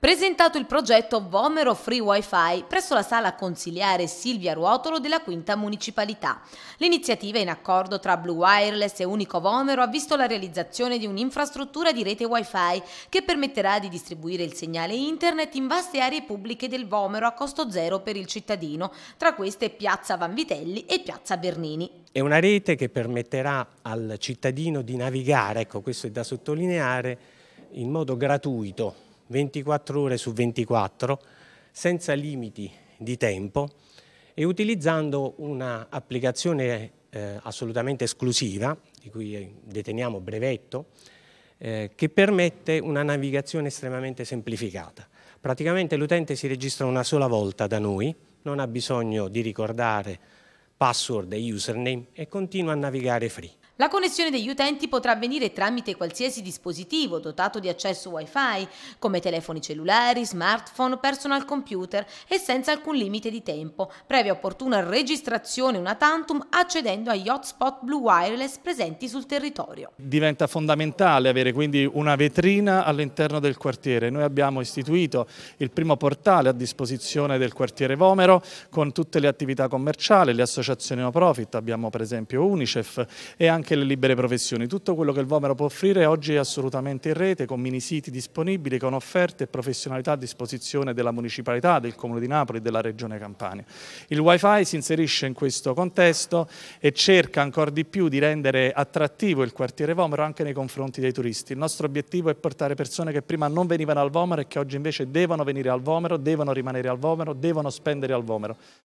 Presentato il progetto Vomero Free Wi-Fi presso la sala consiliare Silvia Ruotolo della Quinta Municipalità. L'iniziativa in accordo tra Blue Wireless e Unico Vomero ha visto la realizzazione di un'infrastruttura di rete Wi-Fi che permetterà di distribuire il segnale internet in vaste aree pubbliche del Vomero a costo zero per il cittadino, tra queste Piazza Vanvitelli e Piazza Bernini. È una rete che permetterà al cittadino di navigare, ecco questo è da sottolineare, in modo gratuito 24 ore su 24 senza limiti di tempo e utilizzando un'applicazione eh, assolutamente esclusiva, di cui eh, deteniamo brevetto, eh, che permette una navigazione estremamente semplificata. Praticamente l'utente si registra una sola volta da noi, non ha bisogno di ricordare password e username e continua a navigare free. La connessione degli utenti potrà avvenire tramite qualsiasi dispositivo dotato di accesso Wi-Fi, come telefoni cellulari, smartphone, personal computer e senza alcun limite di tempo, previa opportuna registrazione una tantum accedendo agli hotspot Blue Wireless presenti sul territorio. Diventa fondamentale avere quindi una vetrina all'interno del quartiere. Noi abbiamo istituito il primo portale a disposizione del quartiere Vomero con tutte le attività commerciali, le associazioni no profit, abbiamo per esempio Unicef e anche anche le libere professioni. Tutto quello che il Vomero può offrire oggi è assolutamente in rete, con mini siti disponibili, con offerte e professionalità a disposizione della municipalità, del Comune di Napoli e della Regione Campania. Il Wi-Fi si inserisce in questo contesto e cerca ancora di più di rendere attrattivo il quartiere Vomero anche nei confronti dei turisti. Il nostro obiettivo è portare persone che prima non venivano al Vomero e che oggi invece devono venire al Vomero, devono rimanere al Vomero, devono spendere al Vomero.